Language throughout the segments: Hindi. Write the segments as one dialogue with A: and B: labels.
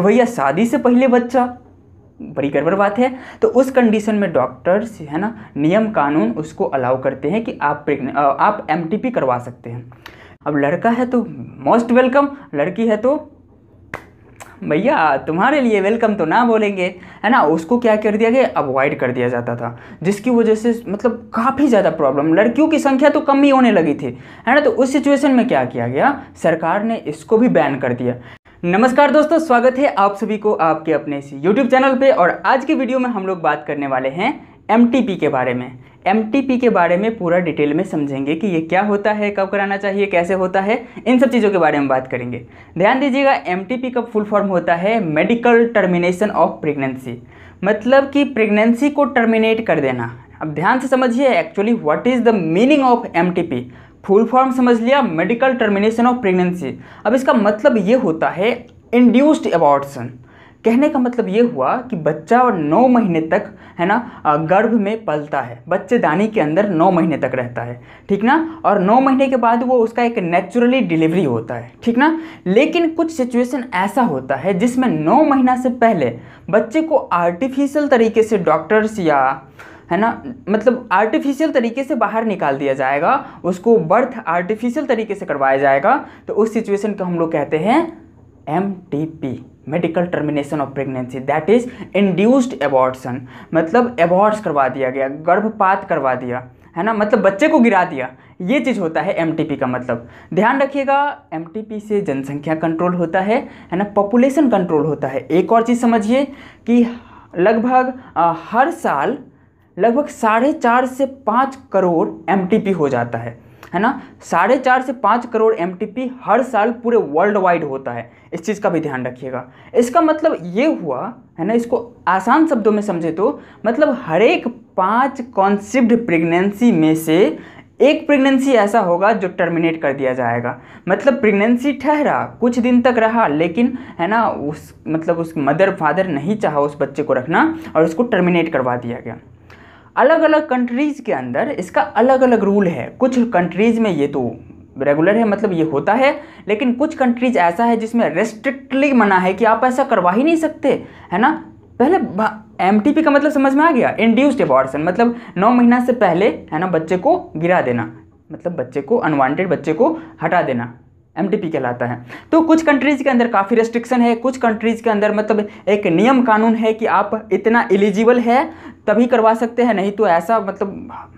A: भैया शादी से पहले बच्चा बड़ी गड़बड़ बात है तो उस कंडीशन में डॉक्टर्स है ना नियम कानून उसको अलाउ करते हैं कि आप प्रेगनेंट आप एम करवा सकते हैं अब लड़का है तो मोस्ट वेलकम लड़की है तो भैया तुम्हारे लिए वेलकम तो ना बोलेंगे है ना उसको क्या कर दिया गया अवॉइड कर दिया जाता था जिसकी वजह से मतलब काफ़ी ज़्यादा प्रॉब्लम लड़कियों की संख्या तो कम ही होने लगी थी है ना तो उस सिचुएशन में क्या किया गया सरकार ने इसको भी बैन कर दिया नमस्कार दोस्तों स्वागत है आप सभी को आपके अपने इस यूट्यूब चैनल पे और आज के वीडियो में हम लोग बात करने वाले हैं एम के बारे में एम के बारे में पूरा डिटेल में समझेंगे कि ये क्या होता है कब कराना चाहिए कैसे होता है इन सब चीज़ों के बारे में बात करेंगे ध्यान दीजिएगा एम का फुल फॉर्म होता है मेडिकल टर्मिनेशन ऑफ प्रेगनेंसी मतलब कि प्रेगनेंसी को टर्मिनेट कर देना अब ध्यान से समझिए actually what is the meaning of M full form समझ लिया मेडिकल टर्मिनेशन ऑफ प्रेगनेंसी अब इसका मतलब ये होता है इंड्यूस्ड एबॉर्शन कहने का मतलब ये हुआ कि बच्चा और नौ महीने तक है ना गर्भ में पलता है बच्चे दानी के अंदर नौ महीने तक रहता है ठीक ना और नौ महीने के बाद वो उसका एक नेचुरली डिलीवरी होता है ठीक ना लेकिन कुछ सिचुएशन ऐसा होता है जिसमें नौ महीना से पहले बच्चे को आर्टिफिशियल तरीके से डॉक्टर्स या है ना मतलब आर्टिफिशियल तरीके से बाहर निकाल दिया जाएगा उसको बर्थ आर्टिफिशियल तरीके से करवाया जाएगा तो उस सिचुएशन को हम लोग कहते हैं M T P medical termination of pregnancy that is induced abortion मतलब एबॉर्ट्स करवा दिया गया गर्भपात करवा दिया है ना मतलब बच्चे को गिरा दिया ये चीज़ होता है एम का मतलब ध्यान रखिएगा एम से जनसंख्या कंट्रोल होता है है ना पॉपुलेशन कंट्रोल होता है एक और चीज़ समझिए कि लगभग हर साल लगभग साढ़े चार से पाँच करोड़ एम हो जाता है है ना साढ़े चार से पाँच करोड़ एम हर साल पूरे वर्ल्ड वाइड होता है इस चीज़ का भी ध्यान रखिएगा इसका मतलब ये हुआ है ना इसको आसान शब्दों में समझे तो मतलब हर एक पाँच कॉन्सिप्ड प्रेगनेंसी में से एक प्रेगनेंसी ऐसा होगा जो टर्मिनेट कर दिया जाएगा मतलब प्रेगनेंसी ठहरा कुछ दिन तक रहा लेकिन है ना उस मतलब उस मदर फादर नहीं चाहा उस बच्चे को रखना और उसको टर्मिनेट करवा दिया गया अलग अलग कंट्रीज़ के अंदर इसका अलग अलग रूल है कुछ कंट्रीज़ में ये तो रेगुलर है मतलब ये होता है लेकिन कुछ कंट्रीज ऐसा है जिसमें रेस्ट्रिक्टली मना है कि आप ऐसा करवा ही नहीं सकते है ना पहले एम का मतलब समझ में आ गया इंड्यूस्ड एबॉर्शन मतलब नौ महीना से पहले है ना बच्चे को गिरा देना मतलब बच्चे को अनवांटेड बच्चे को हटा देना एम कहलाता है तो कुछ कंट्रीज़ के अंदर काफ़ी रेस्ट्रिक्शन है कुछ कंट्रीज़ के अंदर मतलब एक नियम कानून है कि आप इतना एलिजिबल है तभी करवा सकते हैं नहीं तो ऐसा मतलब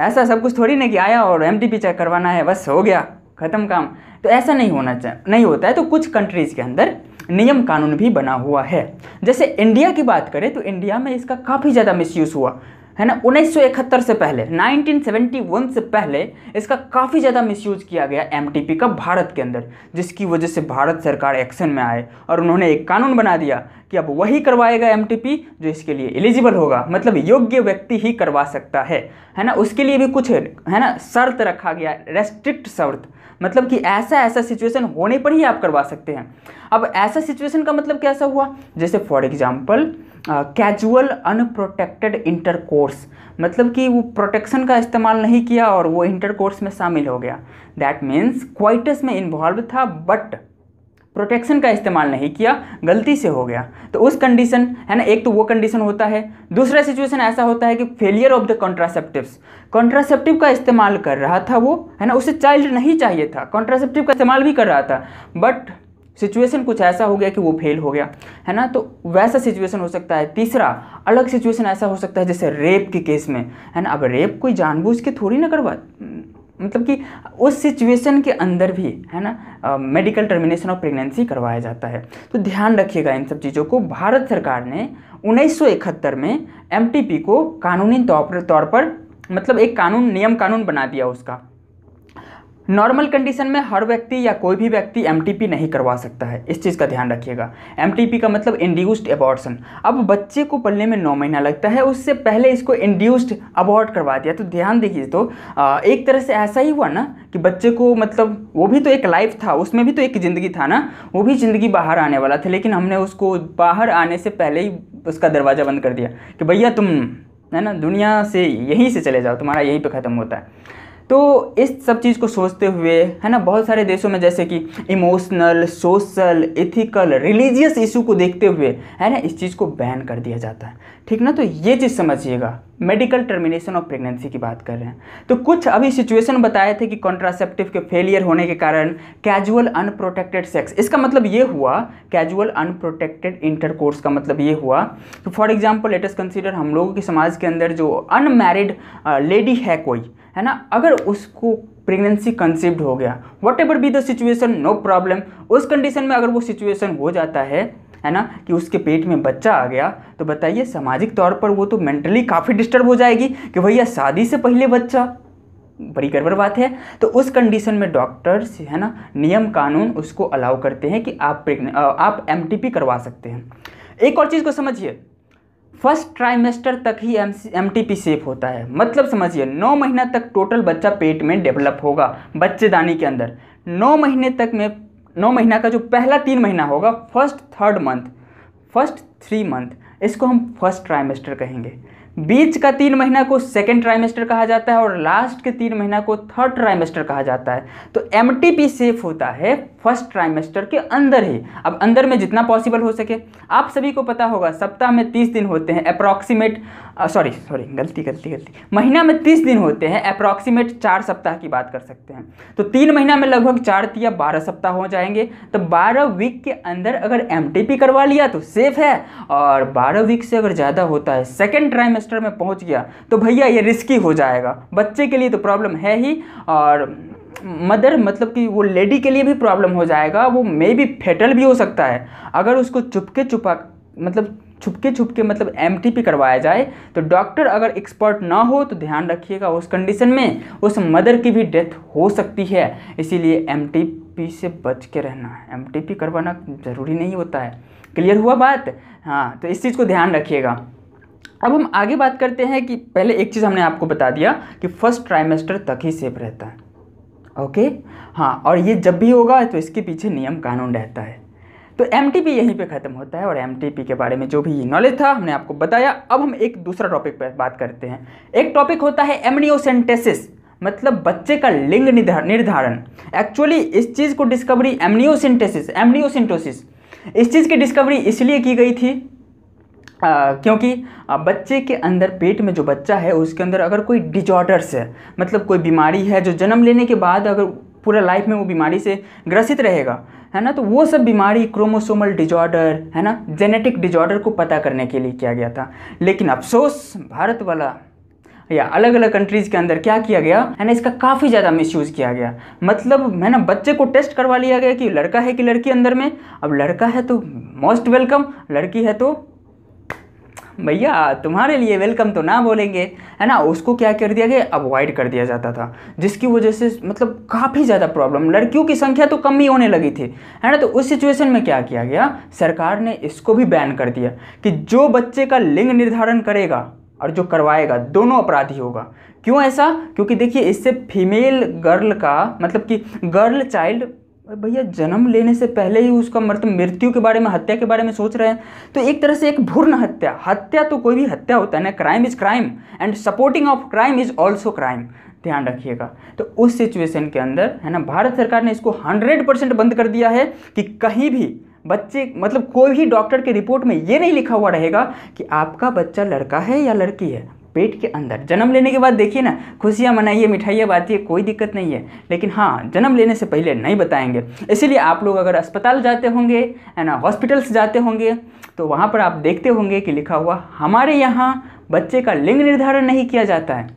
A: ऐसा सब कुछ थोड़ी ना कि आया और एम चेक करवाना है बस हो गया ख़त्म काम तो ऐसा नहीं होना चाहिए नहीं होता है तो कुछ कंट्रीज़ के अंदर नियम कानून भी बना हुआ है जैसे इंडिया की बात करें तो इंडिया में इसका काफ़ी ज़्यादा मिसयूज़ हुआ है ना उन्नीस से पहले 1971 से पहले इसका काफ़ी ज़्यादा मिसयूज किया गया एम का भारत के अंदर जिसकी वजह से भारत सरकार एक्शन में आए और उन्होंने एक कानून बना दिया कि अब वही करवाएगा एम जो इसके लिए एलिजिबल होगा मतलब योग्य व्यक्ति ही करवा सकता है है ना उसके लिए भी कुछ है ना शर्त रखा गया रेस्ट्रिक्ट शर्त मतलब कि ऐसा ऐसा सिचुएशन होने पर ही आप करवा सकते हैं अब ऐसा सिचुएशन का मतलब कैसा हुआ जैसे for example casual unprotected intercourse मतलब कि वो प्रोटेक्शन का इस्तेमाल नहीं किया और वो इंटरकोर्स में शामिल हो गया दैट मीन्स क्वाइटस में इन्वॉल्व था बट प्रोटेक्शन का इस्तेमाल नहीं किया गलती से हो गया तो उस कंडीशन है ना एक तो वो कंडीशन होता है दूसरा सिचुएशन ऐसा होता है कि failure of the contraceptives contraceptive का इस्तेमाल कर रहा था वो है ना उसे चाइल्ड नहीं चाहिए था कॉन्ट्रासेप्टिव का इस्तेमाल भी कर रहा था बट सिचुएशन कुछ ऐसा हो गया कि वो फेल हो गया है ना तो वैसा सिचुएशन हो सकता है तीसरा अलग सिचुएशन ऐसा हो सकता है जैसे रेप के केस में है ना अब रेप कोई जानबूझ के थोड़ी ना करवा मतलब कि उस सिचुएशन के अंदर भी है ना मेडिकल टर्मिनेशन ऑफ प्रेगनेंसी करवाया जाता है तो ध्यान रखिएगा इन सब चीज़ों को भारत सरकार ने उन्नीस में एम को कानूनी तौर पर मतलब एक कानून नियम कानून बना दिया उसका नॉर्मल कंडीशन में हर व्यक्ति या कोई भी व्यक्ति एम नहीं करवा सकता है इस चीज़ का ध्यान रखिएगा एम का मतलब इंड्यूस्ड एबॉर्सन अब बच्चे को पलने में नौ महीना लगता है उससे पहले इसको इंड्यूस्ड अबॉर्ट करवा दिया तो ध्यान देखिए तो एक तरह से ऐसा ही हुआ ना कि बच्चे को मतलब वो भी तो एक लाइफ था उसमें भी तो एक ज़िंदगी था ना वो भी ज़िंदगी बाहर आने वाला था लेकिन हमने उसको बाहर आने से पहले ही उसका दरवाज़ा बंद कर दिया कि भैया तुम है ना दुनिया से यहीं से चले जाओ तुम्हारा यहीं पर ख़त्म होता है तो इस सब चीज़ को सोचते हुए है ना बहुत सारे देशों में जैसे कि emotional social ethical religious issue को देखते हुए है ना इस चीज़ को बैन कर दिया जाता है ठीक ना तो ये चीज़ समझिएगा मेडिकल टर्मिनेशन ऑफ प्रेगनेंसी की बात कर रहे हैं तो कुछ अभी सिचुएशन बताए थे कि कॉन्ट्रासेप्टिव के फेलियर होने के कारण कैजुअल अनप्रोटेक्टेड सेक्स इसका मतलब ये हुआ कैजुअल अनप्रोटेक्टेड इंटरकोर्स का मतलब ये हुआ तो फॉर एग्जाम्पल लेटेस्ट कंसिडर हम लोगों के समाज के अंदर जो अनमेरिड लेडी uh, है कोई है ना अगर उसको प्रेगनेंसी कंसीव्ड हो गया whatever be the situation no problem उस कंडीशन में अगर वो सिचुएशन हो जाता है है ना कि उसके पेट में बच्चा आ गया तो बताइए सामाजिक तौर पर वो तो मेंटली काफ़ी डिस्टर्ब हो जाएगी कि भैया शादी से पहले बच्चा बड़ी गड़बड़ बात है तो उस कंडीशन में डॉक्टर्स है ना नियम कानून उसको अलाउ करते हैं कि आप आप एम करवा सकते हैं एक और चीज़ को समझिए फर्स्ट ट्राइमेस्टर तक ही एम सी सेफ होता है मतलब समझिए नौ महीना तक टोटल बच्चा पेट में डेवलप होगा बच्चेदानी के अंदर नौ महीने तक में नौ महीना का जो पहला तीन महीना होगा first third month first three month इसको हम फर्स्ट ट्राइमेस्टर कहेंगे बीच का तीन महीना को सेकेंड ट्राइमेस्टर कहा जाता है और लास्ट के तीन महीना को थर्ड ट्राइमेस्टर कहा जाता है तो एम सेफ होता है फर्स्ट ट्राइमेस्टर के अंदर ही अब अंदर में जितना पॉसिबल हो सके आप सभी को पता होगा सप्ताह में तीस दिन होते हैं अप्रॉक्सीमेट सॉरी सॉरी गलती गलती गलती महीना में तीस दिन होते हैं अप्रॉक्सीमेट चार सप्ताह की बात कर सकते हैं तो तीन महीना में लगभग चार या बारह सप्ताह हो जाएंगे तो बारह वीक के अंदर अगर एम करवा लिया तो सेफ है और बारह वीक से अगर ज़्यादा होता है सेकेंड ट्राइमेस्टर सेमेस्टर में पहुंच गया तो भैया ये रिस्की हो जाएगा बच्चे के लिए तो प्रॉब्लम है ही और मदर मतलब कि वो लेडी के लिए भी प्रॉब्लम हो जाएगा वो मे भी फेटल भी हो सकता है अगर उसको चुपके चुपा मतलब छुपके छुपके मतलब एम करवाया जाए तो डॉक्टर अगर एक्सपर्ट ना हो तो ध्यान रखिएगा उस कंडीशन में उस मदर की भी डेथ हो सकती है इसीलिए एम से बच के रहना है एम करवाना ज़रूरी नहीं होता है क्लियर हुआ बात हाँ तो इस चीज़ को ध्यान रखिएगा अब हम आगे बात करते हैं कि पहले एक चीज़ हमने आपको बता दिया कि फर्स्ट ट्राइमेस्टर तक ही सेफ रहता है ओके हाँ और ये जब भी होगा तो इसके पीछे नियम कानून रहता है तो एम यहीं पे ख़त्म होता है और एम के बारे में जो भी नॉलेज था हमने आपको बताया अब हम एक दूसरा टॉपिक पर बात करते हैं एक टॉपिक होता है एमनियोसेंटेसिस मतलब बच्चे का लिंग निर्धारण एक्चुअली इस चीज़ को डिस्कवरी एमनियोसेंटेसिस एमनियोसेंटोसिस इस चीज़ की डिस्कवरी इसलिए की गई थी आ, क्योंकि बच्चे के अंदर पेट में जो बच्चा है उसके अंदर अगर कोई डिजॉर्डर्स है मतलब कोई बीमारी है जो जन्म लेने के बाद अगर पूरा लाइफ में वो बीमारी से ग्रसित रहेगा है ना तो वो सब बीमारी क्रोमोसोमल डिजॉर्डर है ना जेनेटिक डिजॉर्डर को पता करने के लिए किया गया था लेकिन अफसोस भारत वाला या अलग अलग कंट्रीज़ के अंदर क्या किया गया है ना इसका काफ़ी ज़्यादा मिस किया गया मतलब है ना बच्चे को टेस्ट करवा लिया गया कि लड़का है कि लड़की अंदर में अब लड़का है तो मोस्ट वेलकम लड़की है तो भैया तुम्हारे लिए वेलकम तो ना बोलेंगे है ना उसको क्या कर दिया गया अवॉइड कर दिया जाता था जिसकी वजह से मतलब काफ़ी ज़्यादा प्रॉब्लम लड़कियों की संख्या तो कम ही होने लगी थी है ना तो उस सिचुएशन में क्या किया गया सरकार ने इसको भी बैन कर दिया कि जो बच्चे का लिंग निर्धारण करेगा और जो करवाएगा दोनों अपराधी होगा क्यों ऐसा क्योंकि देखिए इससे फीमेल गर्ल का मतलब कि गर्ल चाइल्ड भैया जन्म लेने से पहले ही उसका मतलब मृत्यु के बारे में हत्या के बारे में सोच रहे हैं तो एक तरह से एक भूर्ण हत्या हत्या तो कोई भी हत्या होता है ना crime is crime and supporting of crime is also crime ध्यान रखिएगा तो उस सिचुएशन के अंदर है ना भारत सरकार ने इसको हंड्रेड परसेंट बंद कर दिया है कि कहीं भी बच्चे मतलब कोई भी डॉक्टर के रिपोर्ट में ये नहीं लिखा हुआ रहेगा कि आपका बच्चा लड़का है या लड़की है पेट के अंदर जन्म लेने के बाद देखिए ना खुशियाँ मनाइए मिठाइयाँ बांटिए कोई दिक्कत नहीं है लेकिन हाँ जन्म लेने से पहले नहीं बताएंगे इसीलिए आप लोग अगर अस्पताल जाते होंगे है ना हॉस्पिटल्स जाते होंगे तो वहाँ पर आप देखते होंगे कि लिखा हुआ हमारे यहाँ बच्चे का लिंग निर्धारण नहीं किया जाता है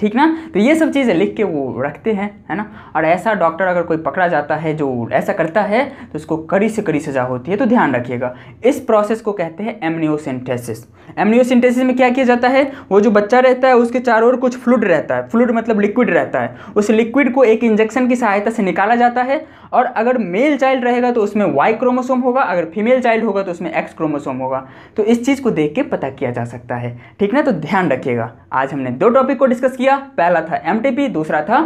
A: ठीक ना तो ये सब चीज़ें लिख के वो रखते हैं है ना और ऐसा डॉक्टर अगर कोई पकड़ा जाता है जो ऐसा करता है तो उसको कड़ी से कड़ी सजा होती है तो ध्यान रखिएगा इस प्रोसेस को कहते हैं एमनियोसिंथेसिस एमनियोसिंथेसिस में क्या किया जाता है वो जो बच्चा रहता है उसके चारों ओर कुछ फ्लूड रहता है फ्लूड मतलब लिक्विड रहता है उस लिक्विड को एक इंजेक्शन की सहायता से निकाला जाता है और अगर मेल चाइल्ड रहेगा तो उसमें वाई क्रोमोसोम होगा अगर फीमेल चाइल्ड होगा तो उसमें एक्स क्रोमोसोम होगा तो इस चीज़ को देख के पता किया जा सकता है ठीक ना तो ध्यान रखिएगा आज हमने दो टॉपिक को डिस्कस किया पहला था एम दूसरा था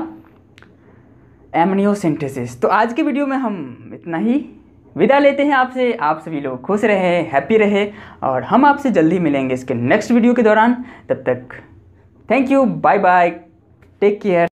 A: एमनियोसिंथेसिस तो आज की वीडियो में हम इतना ही विदा लेते हैं आपसे आप सभी लोग खुश रहे हैप्पी रहे और हम आपसे जल्दी मिलेंगे इसके नेक्स्ट वीडियो के दौरान तब तक thank you bye bye take care